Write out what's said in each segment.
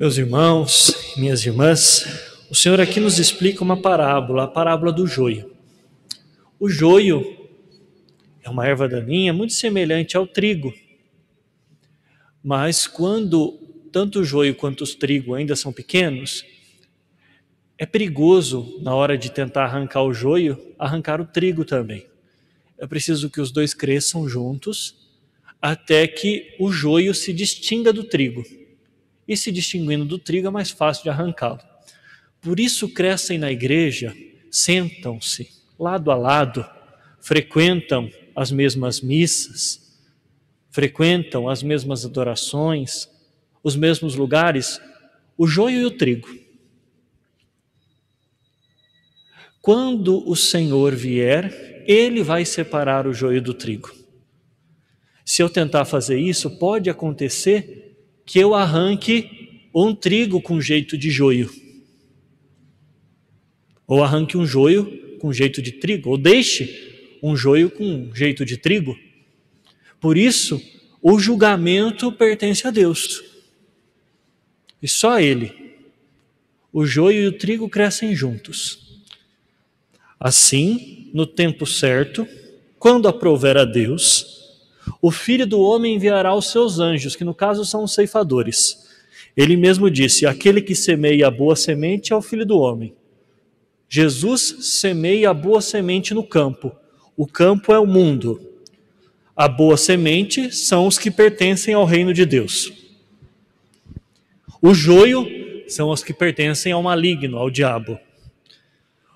Meus irmãos, minhas irmãs, o Senhor aqui nos explica uma parábola, a parábola do joio. O joio é uma erva daninha muito semelhante ao trigo. Mas quando tanto o joio quanto o trigo ainda são pequenos, é perigoso, na hora de tentar arrancar o joio, arrancar o trigo também. É preciso que os dois cresçam juntos até que o joio se distinga do trigo e se distinguindo do trigo é mais fácil de arrancá-lo. Por isso crescem na igreja, sentam-se lado a lado, frequentam as mesmas missas, frequentam as mesmas adorações, os mesmos lugares, o joio e o trigo. Quando o Senhor vier, ele vai separar o joio do trigo. Se eu tentar fazer isso, pode acontecer que eu arranque um trigo com jeito de joio. Ou arranque um joio com jeito de trigo, ou deixe um joio com jeito de trigo. Por isso, o julgamento pertence a Deus. E só Ele. O joio e o trigo crescem juntos. Assim, no tempo certo, quando aprover a Deus, o filho do homem enviará os seus anjos, que no caso são os ceifadores. Ele mesmo disse: Aquele que semeia a boa semente é o filho do homem. Jesus semeia a boa semente no campo. O campo é o mundo. A boa semente são os que pertencem ao reino de Deus. O joio são os que pertencem ao maligno, ao diabo.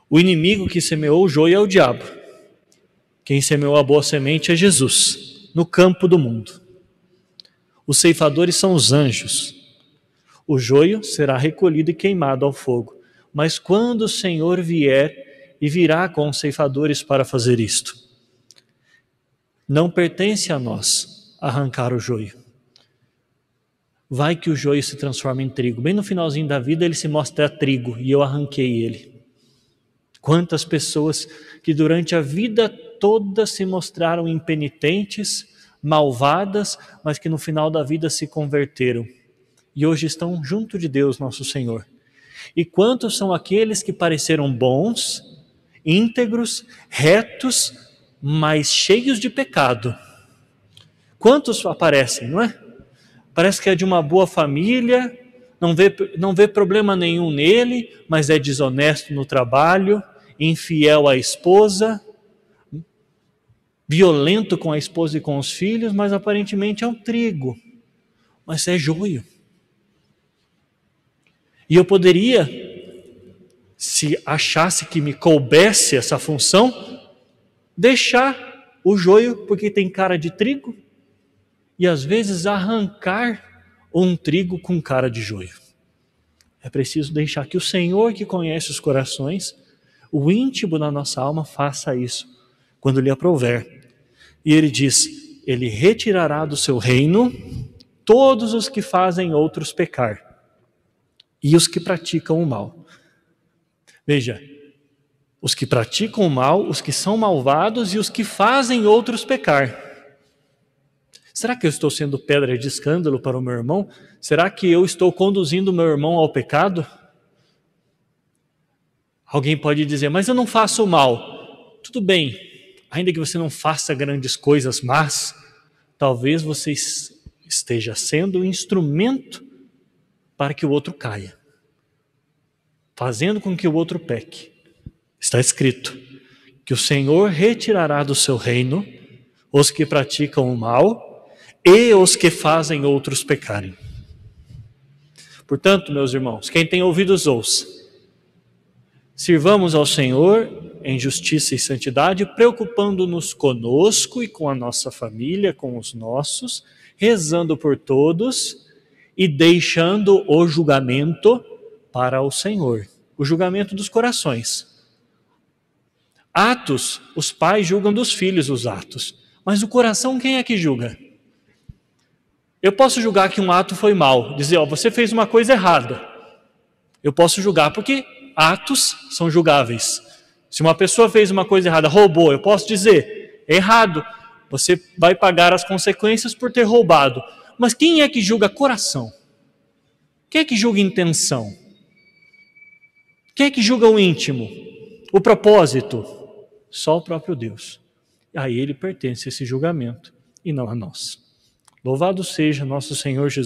O inimigo que semeou o joio é o diabo. Quem semeou a boa semente é Jesus no campo do mundo. Os ceifadores são os anjos. O joio será recolhido e queimado ao fogo. Mas quando o Senhor vier e virá com os ceifadores para fazer isto, não pertence a nós arrancar o joio. Vai que o joio se transforma em trigo. Bem no finalzinho da vida ele se mostra trigo e eu arranquei ele. Quantas pessoas que durante a vida todas se mostraram impenitentes, malvadas, mas que no final da vida se converteram e hoje estão junto de Deus, nosso Senhor. E quantos são aqueles que pareceram bons, íntegros, retos, mas cheios de pecado? Quantos aparecem, não é? Parece que é de uma boa família, não vê, não vê problema nenhum nele, mas é desonesto no trabalho, infiel à esposa, violento com a esposa e com os filhos, mas aparentemente é um trigo, mas é joio. E eu poderia, se achasse que me coubesse essa função, deixar o joio, porque tem cara de trigo, e às vezes arrancar um trigo com cara de joio. É preciso deixar que o Senhor, que conhece os corações, o íntimo da nossa alma, faça isso quando lhe aprouver e ele diz: Ele retirará do seu reino todos os que fazem outros pecar e os que praticam o mal. Veja, os que praticam o mal, os que são malvados e os que fazem outros pecar. Será que eu estou sendo pedra de escândalo para o meu irmão? Será que eu estou conduzindo meu irmão ao pecado? Alguém pode dizer, mas eu não faço mal. Tudo bem, ainda que você não faça grandes coisas, mas talvez você esteja sendo um instrumento para que o outro caia, fazendo com que o outro peque. Está escrito que o Senhor retirará do seu reino os que praticam o mal e os que fazem outros pecarem. Portanto, meus irmãos, quem tem ouvidos ouça. Sirvamos ao Senhor em justiça e santidade, preocupando-nos conosco e com a nossa família, com os nossos, rezando por todos e deixando o julgamento para o Senhor o julgamento dos corações. Atos, os pais julgam dos filhos os atos, mas o coração quem é que julga? Eu posso julgar que um ato foi mal, dizer, ó, você fez uma coisa errada. Eu posso julgar porque atos são julgáveis. Se uma pessoa fez uma coisa errada, roubou, eu posso dizer, errado, você vai pagar as consequências por ter roubado. Mas quem é que julga coração? Quem é que julga intenção? Quem é que julga o íntimo? O propósito? Só o próprio Deus. A ele pertence esse julgamento e não a nós. Louvado seja nosso Senhor Jesus.